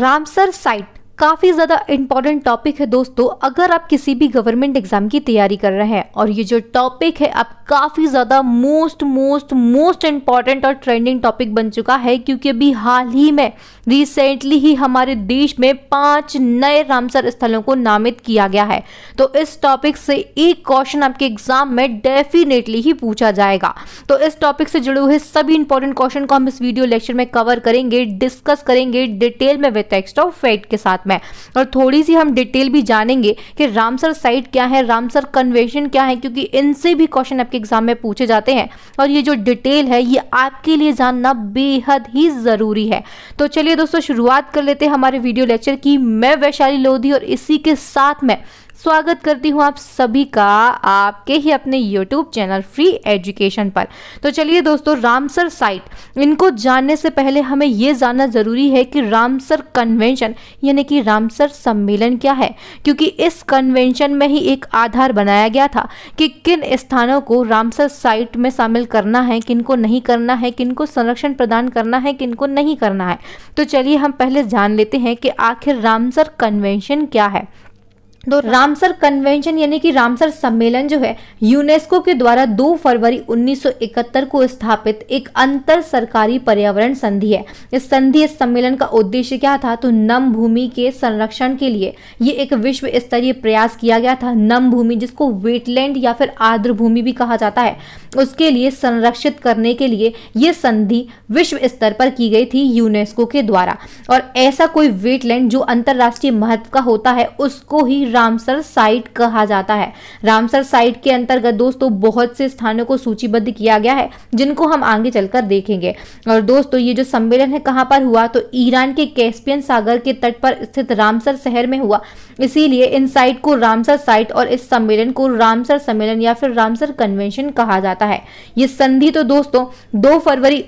Ramsar site काफ़ी ज़्यादा important topic है दोस्तों अगर आप किसी भी गवर्नमेंट एग्जाम की तैयारी कर रहे हैं और ये जो टॉपिक है आप काफ़ी ज़्यादा मोस्ट मोस्ट मोस्ट इम्पॉर्टेंट और ट्रेंडिंग टॉपिक बन चुका है क्योंकि अभी हाल ही में रिसेंटली ही हमारे देश में पांच नए रामसर स्थलों को नामित किया गया है तो इस टॉपिक से एक क्वेश्चन आपके एग्जाम में डेफिनेटली ही पूछा जाएगा तो इस टॉपिक से जुड़े हुए सभी इंपॉर्टेंट क्वेश्चन को हम इस वीडियो लेक्चर में कवर करेंगे डिस्कस करेंगे डिटेल में विद एक्स्ट्रा ऑफ फेट के साथ में और थोड़ी सी हम डिटेल भी जानेंगे कि रामसर साइट क्या है रामसर कन्वेंशन क्या है क्योंकि इनसे भी क्वेश्चन आपके एग्जाम में पूछे जाते हैं और ये जो डिटेल है ये आपके लिए जानना बेहद ही ज़रूरी है तो चलिए दोस्तों शुरुआत कर लेते हैं हमारे वीडियो लेक्चर की मैं वैशाली लोधी और इसी के साथ में स्वागत करती हूँ आप सभी का आपके ही अपने यूट्यूब चैनल फ्री एजुकेशन पर तो चलिए दोस्तों रामसर साइट इनको जानने से पहले हमें ये जानना ज़रूरी है कि रामसर कन्वेंशन यानी कि रामसर सम्मेलन क्या है क्योंकि इस कन्वेंशन में ही एक आधार बनाया गया था कि किन स्थानों को रामसर साइट में शामिल करना है किनको नहीं करना है किनको संरक्षण प्रदान करना है किनको नहीं करना है तो चलिए हम पहले जान लेते हैं कि आखिर रामसर कन्वेंशन क्या है तो हाँ। रामसर कन्वेंशन यानी कि रामसर सम्मेलन जो है यूनेस्को के द्वारा 2 फरवरी 1971 को स्थापित एक अंतर सरकारी पर्यावरण संधि है इस संधि इस सम्मेलन का उद्देश्य क्या था तो नम भूमि के संरक्षण के लिए ये एक विश्व स्तरीय प्रयास किया गया था नम भूमि जिसको वेटलैंड या फिर आर्द्र भूमि भी कहा जाता है उसके लिए संरक्षित करने के लिए ये संधि विश्व स्तर पर की गई थी यूनेस्को के द्वारा और ऐसा कोई वेटलैंड जो अंतर्राष्ट्रीय महत्व का होता है उसको ही रामसर साइट कहा जाता है रामसर साइट के अंतर्गत दोस्तों बहुत से स्थानों को सूचीबद्ध किया गया है जिनको हम आगे चलकर देखेंगे और दोस्तों ये जो सम्मेलन है कहाँ पर हुआ तो ईरान के कैस्पियन सागर के तट पर स्थित रामसर शहर में हुआ इसीलिए इन साइट को रामसर साइट और इस सम्मेलन को रामसर सम्मेलन या फिर रामसर कन्वेंशन कहा जाता है ये संधि तो दोस्तों दो फरवरी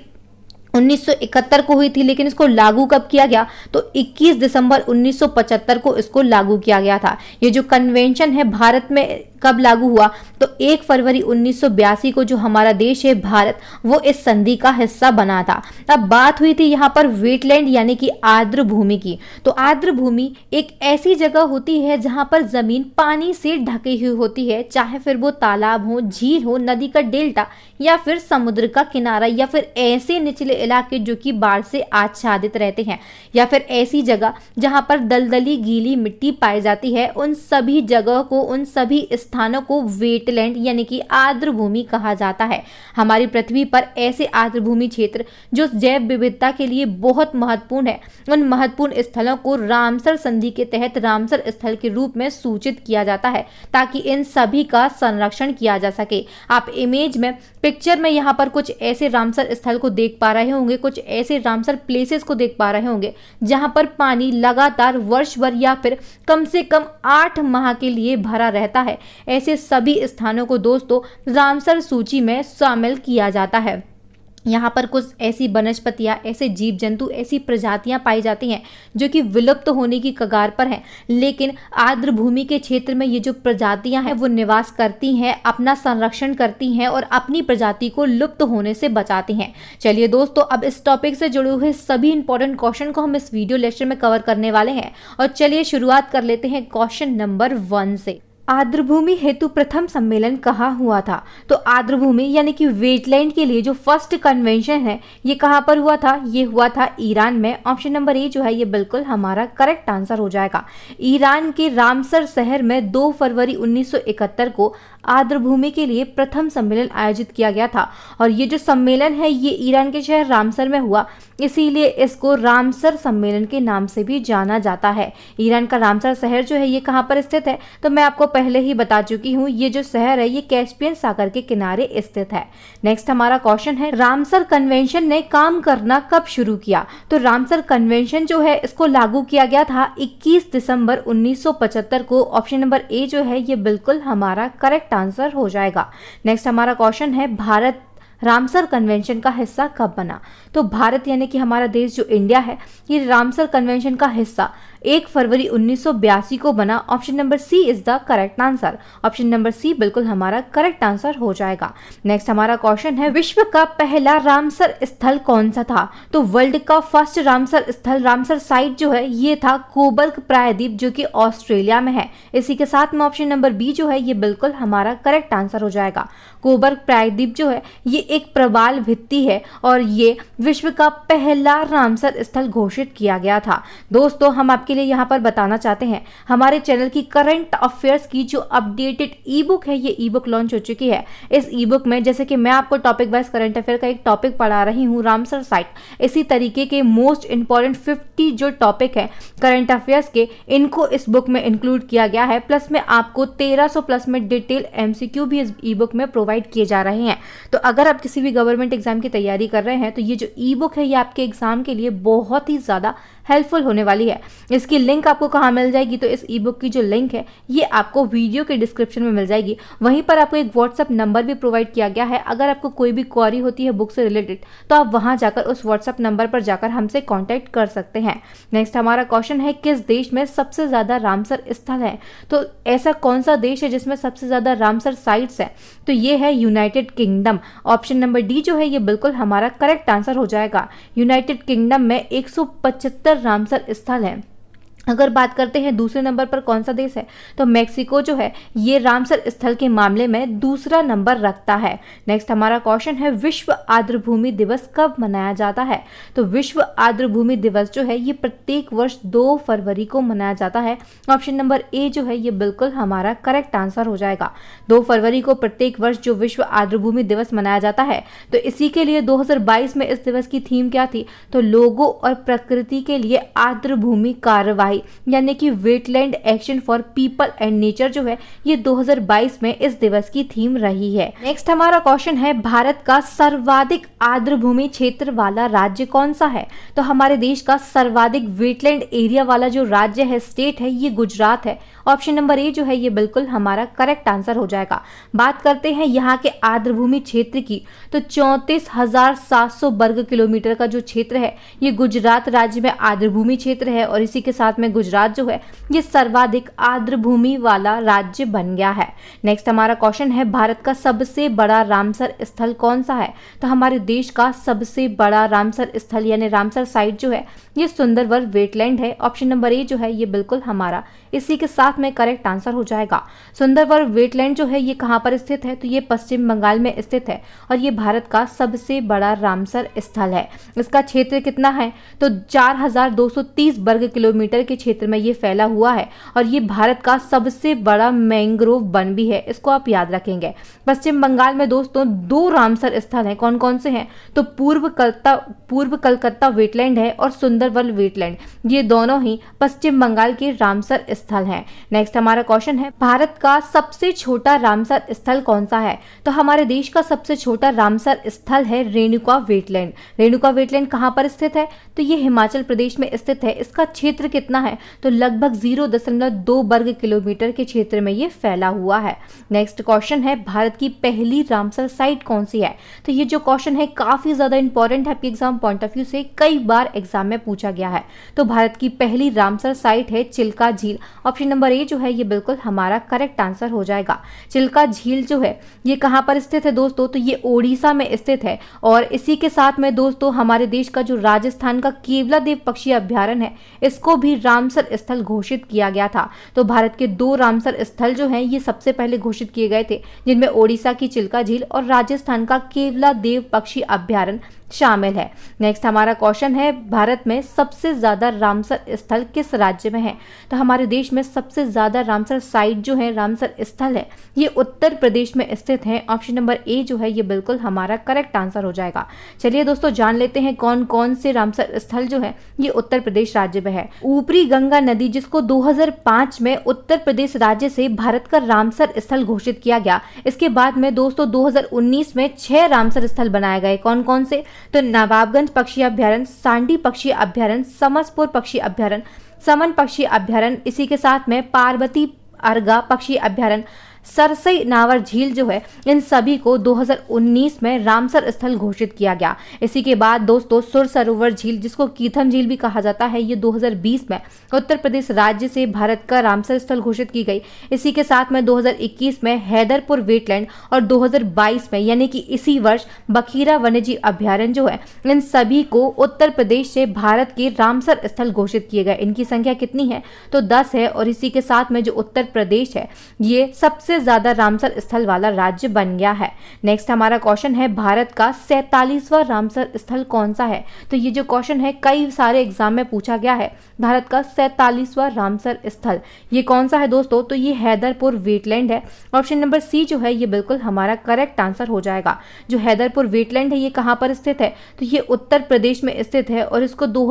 1971 को हुई थी लेकिन इसको लागू कब किया गया तो 21 दिसंबर 1975 को इसको लागू किया गया था ये जो कन्वेंशन है भारत में कब लागू हुआ तो 1 फरवरी 1982 को जो हमारा देश है भारत वो इस संधि का हिस्सा बना था अब बात हुई थी यहाँ पर वेटलैंड यानी कि आर्द्र भूमि की तो आर्द्र भूमि एक ऐसी जगह होती है जहाँ पर जमीन पानी से ढकी हुई होती है चाहे फिर वो तालाब हो झील हो नदी का डेल्टा या फिर समुद्र का किनारा या फिर ऐसे निचले इलाके जो कि बाढ़ से आच्छादित रहते हैं या फिर ऐसी जगह जहां पर दलदली गीली मिट्टी पाई जाती है उन सभी जगह को उन सभी स्थानों को वेटलैंड यानी कि आर्द्र भूमि कहा जाता है हमारी पृथ्वी पर ऐसे आर्द्र भूमि क्षेत्र जो जैव विविधता के लिए बहुत महत्वपूर्ण है उन महत्वपूर्ण स्थलों को रामसर संधि के तहत रामसर स्थल के रूप में सूचित किया जाता है ताकि इन सभी का संरक्षण किया जा सके आप इमेज में पिक्चर में यहाँ पर कुछ ऐसे रामसर स्थल को देख पा रहे रहे होंगे कुछ ऐसे रामसर प्लेसेस को देख पा रहे होंगे जहां पर पानी लगातार वर्ष भर या फिर कम से कम आठ माह के लिए भरा रहता है ऐसे सभी स्थानों को दोस्तों रामसर सूची में शामिल किया जाता है यहाँ पर कुछ ऐसी वनस्पतियाँ ऐसे जीव जंतु ऐसी प्रजातियाँ पाई जाती हैं जो कि विलुप्त तो होने की कगार पर हैं लेकिन आर्द्र भूमि के क्षेत्र में ये जो प्रजातियाँ हैं वो निवास करती हैं अपना संरक्षण करती हैं और अपनी प्रजाति को लुप्त तो होने से बचाती हैं चलिए दोस्तों अब इस टॉपिक से जुड़े हुए सभी इंपॉर्टेंट क्वेश्चन को हम इस वीडियो लेक्चर में कवर करने वाले हैं और चलिए शुरुआत कर लेते हैं क्वेश्चन नंबर वन से आर्द्रभूमि हेतु प्रथम सम्मेलन कहाँ हुआ था तो आर्द्रभूमि यानी कि वेटलैंड के लिए जो फर्स्ट कन्वेंशन है ये कहाँ पर हुआ था ये हुआ था ईरान में ऑप्शन नंबर ए जो है ये बिल्कुल हमारा करेक्ट आंसर हो जाएगा ईरान के रामसर शहर में 2 फरवरी 1971 को आर्द्र भूमि के लिए प्रथम सम्मेलन आयोजित किया गया था और ये जो सम्मेलन है ये ईरान के शहर रामसर में हुआ इसीलिए इसको रामसर सम्मेलन के नाम से भी जाना जाता है ईरान का रामसर शहर जो है ये कहाँ पर स्थित है तो मैं आपको पहले ही बता चुकी हूँ ये जो शहर है ये कैस्पियन सागर के किनारे स्थित है नेक्स्ट हमारा क्वेश्चन है रामसर कन्वेंशन ने काम करना कब शुरू किया तो रामसर कन्वेंशन जो है इसको लागू किया गया था 21 दिसंबर 1975 को ऑप्शन नंबर ए जो है ये बिल्कुल हमारा करेक्ट आंसर हो जाएगा नेक्स्ट हमारा क्वेश्चन है भारत रामसर कन्वेंशन का हिस्सा कब बना तो भारत यानी कि हमारा देश जो इंडिया है ये रामसर कन्वेंशन का हिस्सा एक फरवरी उन्नीस को बना option number C is the correct answer option number C बिल्कुल हमारा करेक्ट आंसर हो जाएगा नेक्स्ट हमारा क्वेश्चन है विश्व का पहला रामसर स्थल कौन सा था तो वर्ल्ड का फर्स्ट रामसर स्थल रामसर साइट जो है ये था कोबर्ग प्रायद्वीप जो कि ऑस्ट्रेलिया में है इसी के साथ में ऑप्शन नंबर बी जो है ये बिल्कुल हमारा करेक्ट आंसर हो जाएगा कोबर्ग प्रायद्वीप जो है ये एक प्रबाल भित्ती है और ये विश्व का पहला रामसर स्थल घोषित किया गया था दोस्तों हम आपके लिए यहाँ पर बताना चाहते हैं हमारे चैनल की करंट अफेयर्स की जो अपडेटेड ई बुक है ये ई बुक लॉन्च हो चुकी है इस ई बुक में जैसे कि मैं आपको टॉपिक वाइज करंट अफेयर का एक टॉपिक पढ़ा रही हूँ रामसर साइट इसी तरीके के मोस्ट इंपॉर्टेंट फिफ्टी जो टॉपिक है करंट अफेयर्स के इनको इस बुक में इंक्लूड किया गया है प्लस में आपको तेरह प्लस में डिटेल एम भी इस ई बुक में प्रोवाइड किए जा रहे हैं तो अगर आप किसी भी गवर्नमेंट एग्जाम की तैयारी कर रहे हैं तो ये जो जो ई बुक है ये आपके एग्ज़ाम के लिए बहुत ही ज़्यादा हेल्पफुल होने वाली है इसकी लिंक आपको कहाँ मिल जाएगी तो इस ई बुक की जो लिंक है ये आपको वीडियो के डिस्क्रिप्शन में मिल जाएगी वहीं पर आपको एक व्हाट्सअप नंबर भी प्रोवाइड किया गया है अगर आपको कोई भी क्वारी होती है बुक से रिलेटेड तो आप वहाँ जाकर उस व्हाट्सअप नंबर पर जाकर हमसे कॉन्टैक्ट कर सकते हैं नेक्स्ट हमारा क्वेश्चन है किस देश में सबसे ज़्यादा रामसर स्थल है तो ऐसा कौन सा देश है जिसमें सबसे ज़्यादा रामसर साइट्स है तो ये है United Kingdom option number D जो है ये बिल्कुल हमारा करेक्ट आंसर हो जाएगा यूनाइटेड किंगडम में एक रामसर स्थल है अगर बात करते हैं दूसरे नंबर पर कौन सा देश है तो मेक्सिको जो है ये रामसर स्थल के मामले में दूसरा नंबर रखता है नेक्स्ट हमारा क्वेश्चन है विश्व आर्द्रभूमि दिवस कब मनाया जाता है तो विश्व आर्द्रभूमि दिवस जो है ये प्रत्येक वर्ष दो फरवरी को मनाया जाता है ऑप्शन नंबर ए जो है ये बिल्कुल हमारा करेक्ट आंसर हो जाएगा दो फरवरी को प्रत्येक वर्ष जो विश्व आर्द्रभूमि दिवस मनाया जाता है तो इसी के लिए दो में इस दिवस की थीम क्या थी तो लोगों और प्रकृति के लिए आर्द्रभूमि कार्रवाई सफाई यानी कि wetland action for people and nature जो है ये 2022 में इस दिवस की थीम रही है नेक्स्ट हमारा क्वेश्चन है भारत का सर्वाधिक आर्द्र भूमि क्षेत्र वाला राज्य कौन सा है तो हमारे देश का सर्वाधिक वेटलैंड एरिया वाला जो राज्य है स्टेट है ये गुजरात है ऑप्शन नंबर ए जो है ये बिल्कुल हमारा करेक्ट आंसर हो जाएगा बात करते हैं यहाँ के आर्द्र भूमि क्षेत्र की तो चौंतीस वर्ग किलोमीटर का जो क्षेत्र है ये गुजरात राज्य में आर्द्र भूमि क्षेत्र है और इसी के साथ में में गुजरात जो है ये सर्वाधिक आर्द्र भूमि वाला राज्य बन गया है नेक्स्ट हमारा क्वेश्चन है भारत का सबसे बड़ा रामसर स्थल कौन सा है तो हमारे देश का सबसे बड़ा रामसर स्थल यानी रामसर साइट जो है ये सुंदरवर वेटलैंड है ऑप्शन नंबर ए जो है ये बिल्कुल हमारा इसी के साथ में करेक्ट आंसर हो जाएगा सुंदरवर वेटलैंड जो है ये कहाँ पर स्थित है तो ये पश्चिम बंगाल में स्थित है और ये भारत का सबसे बड़ा रामसर स्थल है इसका क्षेत्र कितना है तो 4,230 वर्ग किलोमीटर के क्षेत्र में ये फैला हुआ है और ये भारत का सबसे बड़ा मैंग्रोव वन भी है इसको आप याद रखेंगे पश्चिम बंगाल में दोस्तों दो रामसर स्थल हैं कौन कौन से हैं तो पूर्व कलता पूर्व कलकत्ता वेटलैंड है और सुंदरबल वेटलैंड ये दोनों ही पश्चिम बंगाल के रामसर स्थल हैं नेक्स्ट हमारा क्वेश्चन है भारत का सबसे छोटा रामसर स्थल कौन सा है तो हमारे देश का सबसे छोटा रामसर स्थल है रेणुका वेटलैंड रेणुका वेटलैंड कहाँ पर स्थित है तो ये हिमाचल प्रदेश में स्थित है इसका क्षेत्र कितना कितना है तो लगभग जीरो दशमलव दो वर्ग किलोमीटर के क्षेत्र में ये फैला हुआ है नेक्स्ट क्वेश्चन है भारत की पहली रामसर साइट कौन सी है तो ये जो क्वेश्चन है काफी ज्यादा इंपॉर्टेंट है आपके एग्जाम पॉइंट ऑफ व्यू से कई बार एग्जाम में पूछा गया है तो भारत की पहली रामसर साइट है चिल्का झील ऑप्शन नंबर ए जो है ये बिल्कुल हमारा करेक्ट आंसर हो जाएगा चिल्का झील जो है ये कहाँ पर स्थित है दोस्तों तो ये ओडिशा में स्थित है और इसी के साथ में दोस्तों हमारे देश का जो राजस्थान का केवला देव पक्षी अभ्यारण है इसको भी रामसर स्थल घोषित किया गया था तो भारत के दो रामसर स्थल जो हैं ये सबसे पहले घोषित किए गए थे जिनमें ओडिशा की चिल्का झील और राजस्थान का केवला देव पक्षी अभ्यारण शामिल है नेक्स्ट हमारा क्वेश्चन है भारत में सबसे ज़्यादा रामसर स्थल किस राज्य में है तो हमारे देश में सबसे ज़्यादा रामसर साइट जो है रामसर स्थल है ये उत्तर प्रदेश में स्थित है ऑप्शन नंबर ए जो है ये बिल्कुल हमारा करेक्ट आंसर हो जाएगा चलिए दोस्तों जान लेते हैं कौन कौन से रामसर स्थल जो है ये उत्तर प्रदेश राज्य में है ऊपरी गंगा नदी जिसको दो में उत्तर प्रदेश राज्य से भारत का रामसर स्थल घोषित किया गया इसके बाद में दोस्तों दो में छह रामसर स्थल बनाए गए कौन कौन से तो नवाबगंज पक्षी अभ्यारण सांडी पक्षी अभ्यारण समसपुर पक्षी अभ्यारण समन पक्षी अभ्यारण इसी के साथ में पार्वती अर्गा पक्षी अभ्यारण्य सरसई नावर झील जो है इन सभी को 2019 में रामसर स्थल घोषित किया गया इसी के बाद दोस्तों सुर सरोवर झील जिसको कीथम झील भी कहा जाता है ये 2020 में उत्तर प्रदेश राज्य से भारत का रामसर स्थल घोषित की गई इसी के साथ में 2021 में हैदरपुर वेटलैंड और 2022 में यानी कि इसी वर्ष बखीरा वन्यजीव अभ्यारण्य जो है इन सभी को उत्तर प्रदेश से भारत के रामसर स्थल घोषित किए गए इनकी संख्या कितनी है तो दस है और इसी के साथ में जो उत्तर प्रदेश है ये सबसे सबसे ज्यादा रामसर स्थल वाला राज्य बन गया है नेक्स्ट हमारा क्वेश्चन है भारत का सैतालीसवा रामसर स्थल कौन सा है तो ये जो क्वेश्चन है कई सारे एग्जाम में पूछा गया है भारत का सैतालीसवा रामसर स्थल ये कौन सा है दोस्तों तो ये हैदरपुर वेटलैंड है ऑप्शन नंबर सी जो है ये बिल्कुल हमारा करेक्ट आंसर हो जाएगा जो हैदरपुर वेटलैंड है ये कहाँ पर स्थित है तो ये उत्तर प्रदेश में स्थित है और इसको दो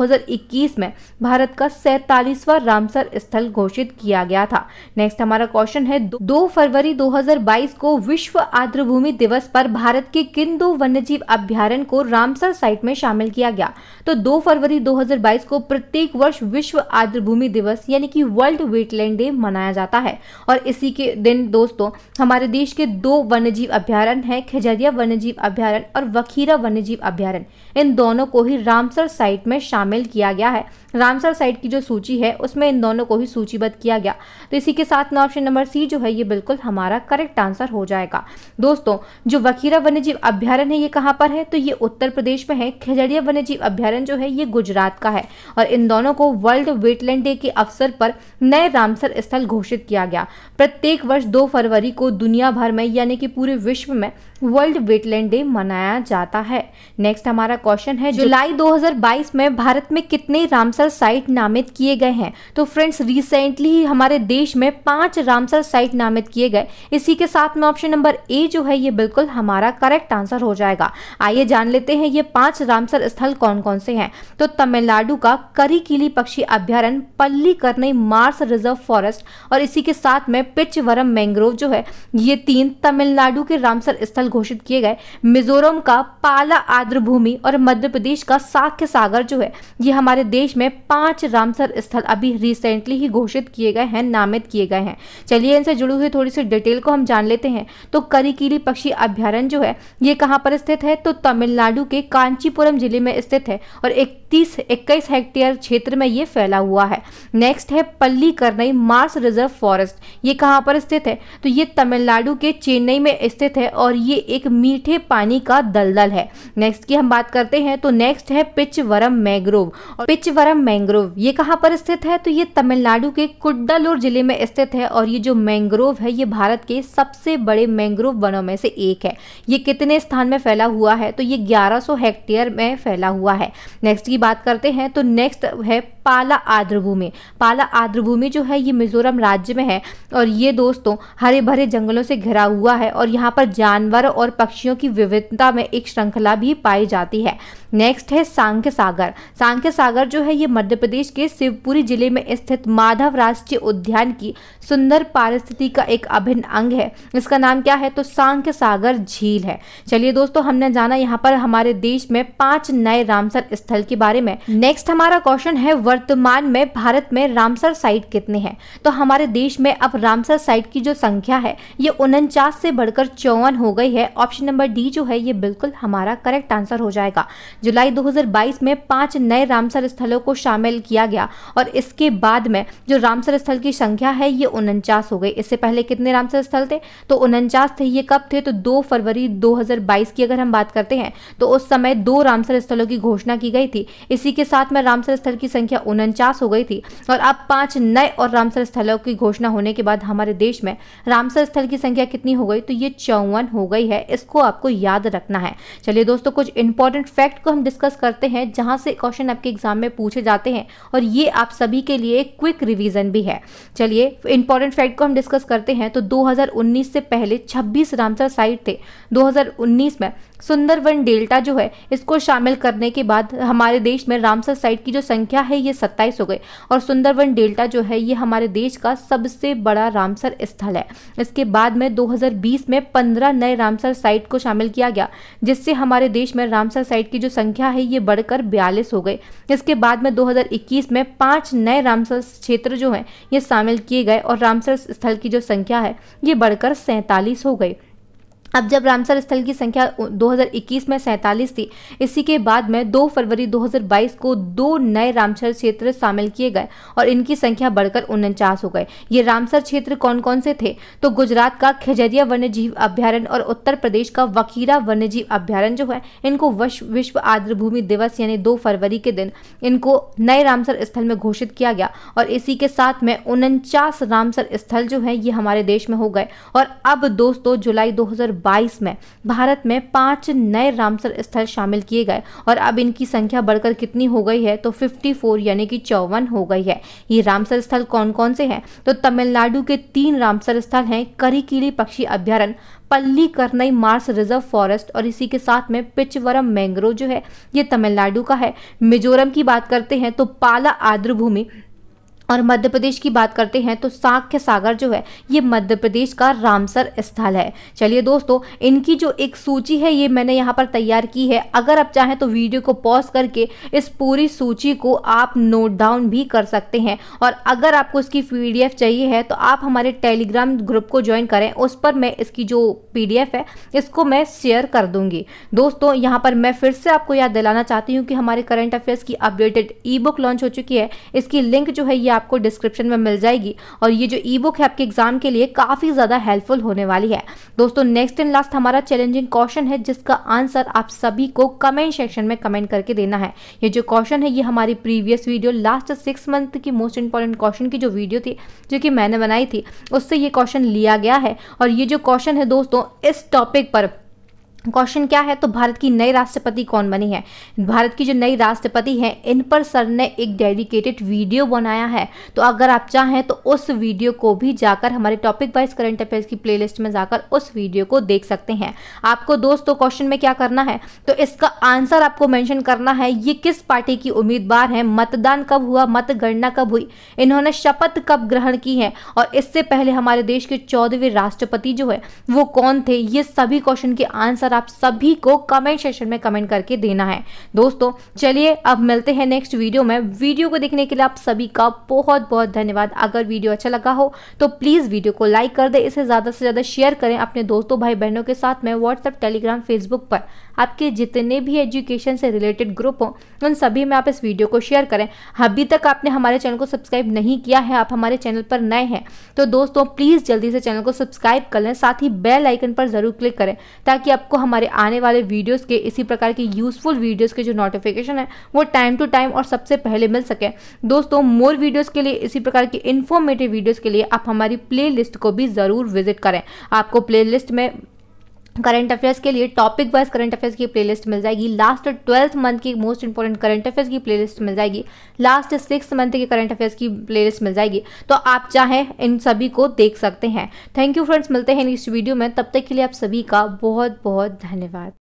में भारत का सैतालीसवा रामसर स्थल घोषित किया गया था नेक्स्ट हमारा क्वेश्चन है दो फरवरी 2022 को विश्व आर्द्रभूमि दिवस पर भारत के किन दो वन्य जीव अभ्यारण को रामसर साइट में शामिल किया गया तो 2 फरवरी 2022 को प्रत्येक वर्ष विश्व आर्द्रभूमि दिवस यानी कि वर्ल्ड वेटलैंड डे मनाया जाता है और इसी के दिन दोस्तों हमारे देश के दो वन्य जीव अभ्यारण है खिजरिया वन्य जीव अभ्यारण और वखीरा वन्यजीव अभ्यारण्य इन दोनों को ही रामसर साइट में शामिल किया गया है रामसर साइट की जो सूची है उसमें इन दोनों को ही सूचीबद्ध किया गया तो इसी के साथ में ऑप्शन नंबर सी जो है ये बिल्कुल हमारा करेक्ट आंसर हो जाएगा दोस्तों जो वकीरा वन्यजीव अभ्यारण्य है ये कहाँ पर है तो ये उत्तर प्रदेश में है खेजड़िया वन्यजीव अभ्यारण्य जो है ये गुजरात का है और इन दोनों को वर्ल्ड वेटलैंड डे के अवसर पर नए रामसर स्थल घोषित किया गया प्रत्येक वर्ष दो फरवरी को दुनिया भर में यानी कि पूरे विश्व में वर्ल्ड वेटलैंड डे मनाया जाता है नेक्स्ट हमारा क्वेश्चन है जुलाई 2022 में भारत में कितने रामसर रामसर साइट नामित किए गए हैं तो फ्रेंड्स रिसेंटली ही हमारे देश में पांच रामसर साइट नामित किए गए इसी के साथ में ऑप्शन नंबर ए जो है ये बिल्कुल हमारा करेक्ट आंसर हो जाएगा आइए जान लेते हैं ये पांच रामसर स्थल कौन कौन से हैं तो तमिलनाडु का करीकीली पक्षी अभ्यारण पल्ली करने मार्स रिजर्व फॉरेस्ट और इसी के साथ में पिचवरम मैंग्रोव जो है ये तीन तमिलनाडु के रामसर स्थल घोषित किए गए मिजोरम का पाला आर्द्रभूमि और मध्य प्रदेश का साख्य सागर जो है ये हमारे देश में में पांच रामसर स्थल अभी रिसेंटली ही घोषित किए गए हैं नामित किए गए हैं चलिए इनसे जुड़ी हुई थोड़ी सी डिटेल को हम जान लेते हैं तो करिकीली पक्षी अभ्यारण्य जो है ये कहाँ पर स्थित है तो तमिलनाडु के कांचीपुरम जिले में स्थित है और एक तीस इक्कीस हेक्टेयर क्षेत्र में ये फैला हुआ है नेक्स्ट है पल्ली करनई मार्स रिजर्व फॉरेस्ट ये कहाँ पर स्थित है तो ये तमिलनाडु के चेन्नई में स्थित है और ये एक मीठे पानी का दलदल है नेक्स्ट की हम बात करते हैं तो नेक्स्ट है पिचवरम मैंग्रोव और पिचवरम मैंग्रोव ये कहाँ पर स्थित है तो ये तमिलनाडु के कुडलोर जिले में स्थित है और ये जो मैंग्रोव है ये भारत के सबसे बड़े मैंग्रोव वनों में से एक है ये कितने स्थान में फैला हुआ है तो ये 1100 हेक्टेयर में फैला हुआ है नेक्स्ट की की बात करते हैं तो नेक्स्ट है पाला आर्द्रभूमि पाला आर्द्रभूमि जो है ये मिजोरम राज्य में है और ये दोस्तों हरे भरे जंगलों से घिरा हुआ है और यहाँ पर जानवर और पक्षियों की विविधता में एक श्रृंखला भी पाई जाती है नेक्स्ट है सांख्य सागर सांख्य सागर जो है ये मध्य प्रदेश के शिवपुरी जिले में स्थित माधव राष्ट्रीय उद्यान की सुंदर पारिस्थिति का एक अभिन्न अंग है इसका नाम क्या है तो सांख्य सागर झील है चलिए दोस्तों हमने जाना यहाँ पर हमारे देश में पांच नए रामसर स्थल के बारे में नेक्स्ट हमारा क्वेश्चन है वर्ष वर्तमान में भारत में रामसर साइट कितने हैं तो हमारे देश में अब रामसर साइट की जो संख्या है ये उनचास से बढ़कर चौवन हो गई है ऑप्शन नंबर डी जो है ये बिल्कुल हमारा करेक्ट आंसर हो जाएगा जुलाई 2022 में पांच नए रामसर स्थलों को शामिल किया गया और इसके बाद में जो रामसर स्थल की संख्या है ये उनचास हो गई इससे पहले कितने रामसर स्थल थे तो उनचास थे ये कब थे तो दो फरवरी दो की अगर हम बात करते हैं तो उस समय दो रामसर स्थलों की घोषणा की गई थी इसी के साथ में रामसर स्थल की संख्या उनचास हो गई थी और अब पांच नए और रामसर स्थलों की घोषणा होने के बाद हमारे देश में रामसर स्थल की संख्या कितनी हो गई तो ये चौवन हो गई है इसको आपको याद रखना है चलिए दोस्तों कुछ इंपॉर्टेंट फैक्ट को हम डिस्कस करते हैं जहां से क्वेश्चन आपके एग्जाम में पूछे जाते हैं और ये आप सभी के लिए एक क्विक रिविजन भी है चलिए इंपॉर्टेंट फैक्ट को हम डिस्कस करते हैं तो दो से पहले छब्बीस रामसर साइट थे दो में सुंदरवन डेल्टा जो है इसको शामिल करने के बाद हमारे देश में रामसर साइट की जो संख्या है ये सत्ताईस हो गई और सुंदरवन डेल्टा जो है ये हमारे देश का सबसे बड़ा रामसर स्थल है इसके बाद में 2020 में 15 नए रामसर साइट को शामिल किया गया जिससे हमारे देश में रामसर साइट की जो संख्या है ये बढ़कर बयालीस हो गई इसके बाद में दो में पाँच नए रामसर क्षेत्र जो हैं ये शामिल किए गए और रामसर स्थल की जो संख्या है ये बढ़कर सैंतालीस हो गई अब जब रामसर स्थल की संख्या 2021 में सैंतालीस थी इसी के बाद में 2 फरवरी 2022 को दो नए रामसर क्षेत्र शामिल किए गए और इनकी संख्या बढ़कर उनचास हो गए ये रामसर क्षेत्र कौन कौन से थे तो गुजरात का खजरिया वन्यजीव अभ्यारण्य और उत्तर प्रदेश का वकीरा वन्यजीव अभ्यारण्य जो है इनको विश्व आर्द्रभूमि दिवस यानी दो फरवरी के दिन इनको नए रामसर स्थल में घोषित किया गया और इसी के साथ में उनचास रामसर स्थल जो है ये हमारे देश में हो गए और अब दोस्तों जुलाई दो 2022 में भारत में पांच नए रामसर स्थल शामिल किए गए और अब इनकी संख्या बढ़कर कितनी हो गई है तो 54 यानी कि चौवन हो गई है ये रामसर स्थल कौन कौन से हैं तो तमिलनाडु के तीन रामसर स्थल हैं करीकीली पक्षी अभ्यारण पल्ली करनई मार्स रिजर्व फॉरेस्ट और इसी के साथ में पिचवरम मैंग्रोव जो है ये तमिलनाडु का है मिजोरम की बात करते हैं तो पाला आर्द्रभूमि और मध्य प्रदेश की बात करते हैं तो साख्य सागर जो है ये मध्य प्रदेश का रामसर स्थल है चलिए दोस्तों इनकी जो एक सूची है ये मैंने यहाँ पर तैयार की है अगर आप चाहें तो वीडियो को पॉज करके इस पूरी सूची को आप नोट डाउन भी कर सकते हैं और अगर आपको इसकी पी चाहिए है तो आप हमारे टेलीग्राम ग्रुप को ज्वाइन करें उस पर मैं इसकी जो पी है इसको मैं शेयर कर दूंगी दोस्तों यहाँ पर मैं फिर से आपको याद दिलाना चाहती हूँ कि हमारे करंट अफेयर्स की अपडेटेड ई बुक लॉन्च हो चुकी है इसकी लिंक जो है ये आपको डिस्क्रिप्शन में मिल जाएगी और ये जो ई बुक है आपके एग्जाम के लिए काफ़ी ज़्यादा हेल्पफुल होने वाली है दोस्तों नेक्स्ट एंड लास्ट हमारा चैलेंजिंग क्वेश्चन है जिसका आंसर आप सभी को कमेंट सेक्शन में कमेंट करके देना है ये जो क्वेश्चन है ये हमारी previous video last six month की मोस्ट इंपॉर्टेंट क्वेश्चन की जो वीडियो थी जो कि मैंने बनाई थी उससे ये क्वेश्चन लिया गया है और ये जो क्वेश्चन है दोस्तों इस टॉपिक पर क्वेश्चन क्या है तो भारत की नई राष्ट्रपति कौन बनी है भारत की जो नई राष्ट्रपति हैं इन पर सर ने एक डेडिकेटेड वीडियो बनाया है तो अगर आप चाहें तो उस वीडियो को भी जाकर हमारे टॉपिक वाइज करंट अफेयर्स की प्लेलिस्ट में जाकर उस वीडियो को देख सकते हैं आपको दोस्तों क्वेश्चन में क्या करना है तो इसका आंसर आपको मैंशन करना है ये किस पार्टी की उम्मीदवार है मतदान कब हुआ मतगणना कब हुई इन्होंने शपथ कब ग्रहण की है और इससे पहले हमारे देश के चौदहवें राष्ट्रपति जो है वो कौन थे ये सभी क्वेश्चन के आंसर आप सभी को कमेंट सेशन में कमेंट करके देना है दोस्तों चलिए अब मिलते हैं नेक्स्ट वीडियो में वीडियो को देखने के लिए आप सभी का बहुत बहुत धन्यवाद अगर वीडियो अच्छा लगा हो तो प्लीज़ वीडियो को लाइक कर दें इसे ज़्यादा से ज़्यादा शेयर करें अपने दोस्तों भाई बहनों के साथ में व्हाट्सएप टेलीग्राम फेसबुक पर आपके जितने भी एजुकेशन से रिलेटेड ग्रुप हों उन सभी में आप इस वीडियो को शेयर करें अभी तक आपने हमारे चैनल को सब्सक्राइब नहीं किया है आप हमारे चैनल पर नए हैं तो दोस्तों प्लीज़ जल्दी से चैनल को सब्सक्राइब कर लें साथ ही बेल आइकन पर ज़रूर क्लिक करें ताकि आपको हमारे आने वाले वीडियोस के इसी प्रकार के यूजफुल वीडियोस के जो नोटिफिकेशन है वो टाइम टू टाइम और सबसे पहले मिल सके दोस्तों मोर वीडियोस के लिए इसी प्रकार की इन्फॉर्मेटिव वीडियोस के लिए आप हमारी प्लेलिस्ट को भी ज़रूर विजिट करें आपको प्लेलिस्ट में करंट अफेयर्स के लिए टॉपिक वाइज करंट अफेयर्स की प्लेलिस्ट मिल जाएगी लास्ट ट्वेल्थ मंथ की मोस्ट इंपॉर्टेंट करंट अफेयर्स की प्लेलिस्ट मिल जाएगी लास्ट सिक्स मंथ की करंट अफेयर्स की प्लेलिस्ट मिल जाएगी तो आप चाहें इन सभी को देख सकते हैं थैंक यू फ्रेंड्स मिलते हैं इस वीडियो में तब तक के लिए आप सभी का बहुत बहुत धन्यवाद